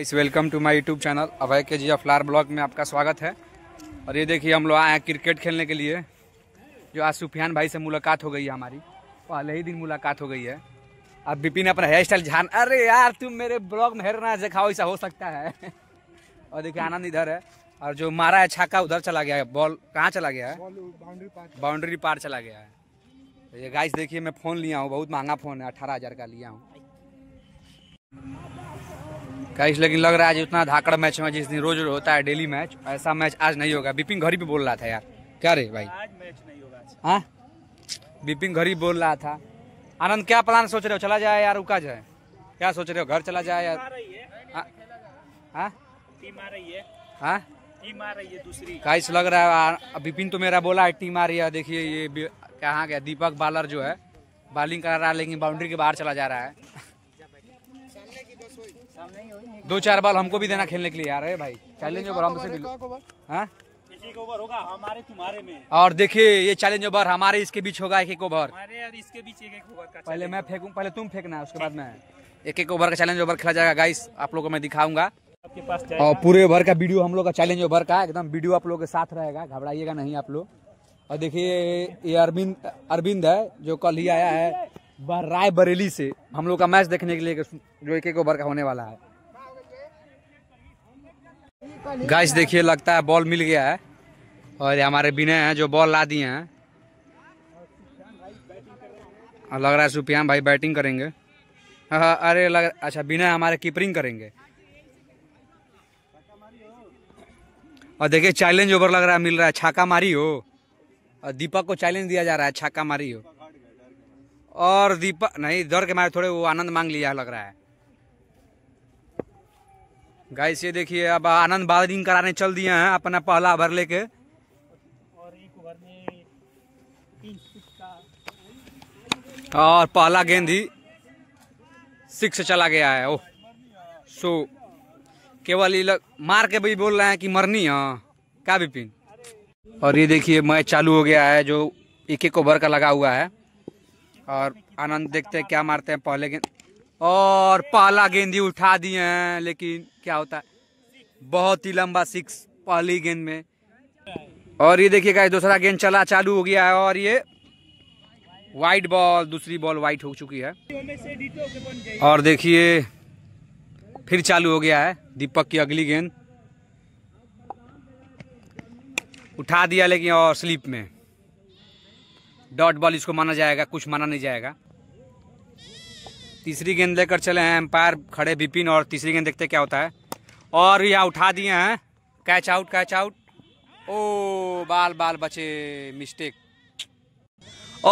इस welcome to my YouTube channel Abhay के जी फ्लार ब्लॉग में आपका स्वागत है और ये देखिए हम लोग आए हैं क्रिकेट खेलने के लिए जो आज सुफियान भाई से मुलाकात हो गई है हमारी पहले ही दिन मुलाकात हो गई है अब बिपिन अपना हेयर स्टाइल झान अरे यार तुम मेरे ब्लॉग में हेरना ना दिखाओ ऐसा हो सकता है और देखिए आनंद इधर है और जो मारा है छाका उधर चला गया है बॉल कहाँ चला गया है बाउंड्री पार चला गया है तो ये गाइस देखिए मैं फ़ोन लिया हूँ बहुत महंगा फ़ोन है अठारह हजार का लिया हूँ गाइस लेकिन लग रहा है आज उतना धाकड़ मैच में जिस दिन रोज होता है डेली मैच ऐसा मैच आज नहीं होगा बिपिन घड़ी भी बोल रहा था यार क्या रे भाई आज मैच नहीं होगा हाँ बिपिन घड़ी बोल रहा था आनंद क्या प्लान सोच रहे हो चला जाए यार रुका जाए क्या सोच रहे हो घर चला जाए यार हाँ? हाँ? दूसरी गाइस लग रहा है बिपिन तो मेरा बोला है टीम आ रही है देखिए ये कहाँ गया दीपक बालर जो है बॉलिंग करा रहा है लेकिन बाउंड्री के बाहर चला जा रहा है दो चार बॉल हमको भी देना खेलने के लिए यार रहे भाई चैलेंज ओवर हमसे होगा हमारे तुम्हारे में और देखिए ये चैलेंज ओवर हमारे इसके बीच होगा एक एक ओवर इसके बीच एक एक ओवर पहले मैं फेंकू पहले तुम फेंकना उसके बाद मैं एक एक ओवर का चैलेंज ओवर खेला जाएगा गाइस आप लोगों को मैं दिखाऊंगा आपके पास और पूरे ओवर का वीडियो हम लोग का चैलेंज ओवर का एकदम वीडियो आप लोगों के साथ रहेगा घबराइएगा नहीं आप लोग और देखिए ये अरविंद अरविंद है जो कल ही आया है राय बरेली से हम लोग का मैच देखने के लिए जो एक एक ओवर का होने वाला है गाइस देखिए लगता है बॉल मिल गया है और ये हमारे बिना हैं जो बॉल ला दिए हैं और लग रहा है सुपियान भाई बैटिंग करेंगे हाँ, हाँ, अरे लग अच्छा बिना हमारे कीपरिंग करेंगे और देखिए चैलेंज ओवर लग रहा है मिल रहा है छाका मारी हो और दीपक को चैलेंज दिया जा रहा है छाका मारी हो और दीपक नहीं दौड़ के मारे थोड़े वो आनंद मांग लिया लग रहा है गाइस ये देखिए अब आनंद बारिंग कराने चल दिए हैं अपना पहला भर लेके और पहला गेंद ही सिक्स चला गया है ओह सो केवल ये लग मार के भी बोल रहे हैं कि मरनी हाँ क्या विपिन और ये देखिए मैच चालू हो गया है जो एक एक ओवर का लगा हुआ है और आनंद देखते हैं क्या मारते हैं पहले गेंद और पहला गेंद ही उठा दिए हैं लेकिन क्या होता है बहुत ही लंबा सिक्स पहली गेंद में और ये देखिए गाइस दूसरा गेंद चला चालू हो गया है और ये वाइट बॉल दूसरी बॉल वाइट हो चुकी है और देखिए फिर चालू हो गया है दीपक की अगली गेंद उठा दिया लेकिन और स्लिप में डॉट बॉल इसको माना जाएगा कुछ माना नहीं जाएगा तीसरी गेंद लेकर चले हैं एम्पायर खड़े बिपिन और तीसरी गेंद देखते क्या होता है और यह उठा दिए हैं कैच आउट कैच आउट ओ बाल बाल बचे मिस्टेक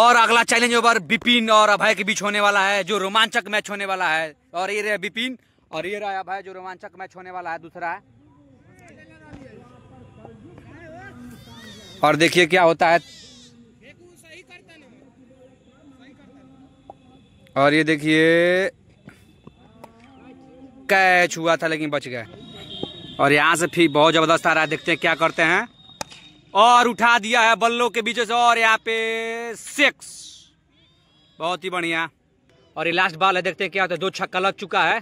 और अगला चैलेंज ओवर बिपिन और अभय के बीच होने वाला है जो रोमांचक मैच होने वाला है और ये रहे बिपिन और ये रहा अभय जो रोमांचक मैच होने वाला है दूसरा है और देखिए क्या होता है और ये देखिए कैच हुआ था लेकिन बच गए और यहाँ से फिर बहुत ज़बरदस्त आ रहा है देखते हैं क्या करते हैं और उठा दिया है बल्लों के बीच से और यहाँ पे सिक्स बहुत ही बढ़िया और ये लास्ट बॉल है देखते हैं क्या होता है दो छक्का लग चुका है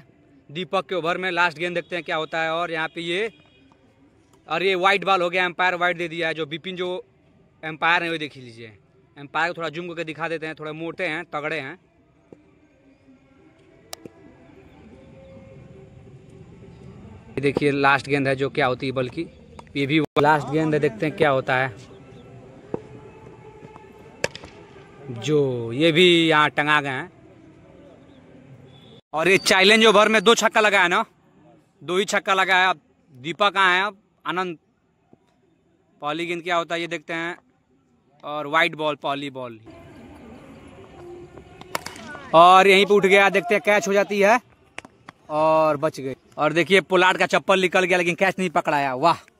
दीपक के ओवर में लास्ट गेंद देखते हैं क्या होता है और यहाँ पे ये और ये वाइट बॉल हो गया एम्पायर वाइट दे दिया है जो बिपिन जो एम्पायर है वो देख लीजिए एम्पायर को थोड़ा जुम करके दिखा देते हैं थोड़े मोटे हैं तगड़े हैं देखिए लास्ट गेंद है जो क्या होती है बल्कि ये भी लास्ट गेंद है देखते हैं क्या होता है जो ये भी यहाँ टंगा गए हैं और ये चैलेंज ओवर में दो छक्का लगा है ना दो ही छक्का लगा है अब दीपक आए अब आनंद पहली गेंद क्या होता है ये देखते हैं और वाइट बॉल पहली बॉल और यहीं पे उठ गया देखते हैं कैच हो जाती है और बच गए और देखिए पोलाट का चप्पल निकल गया लेकिन कैच नहीं पकड़ाया वाह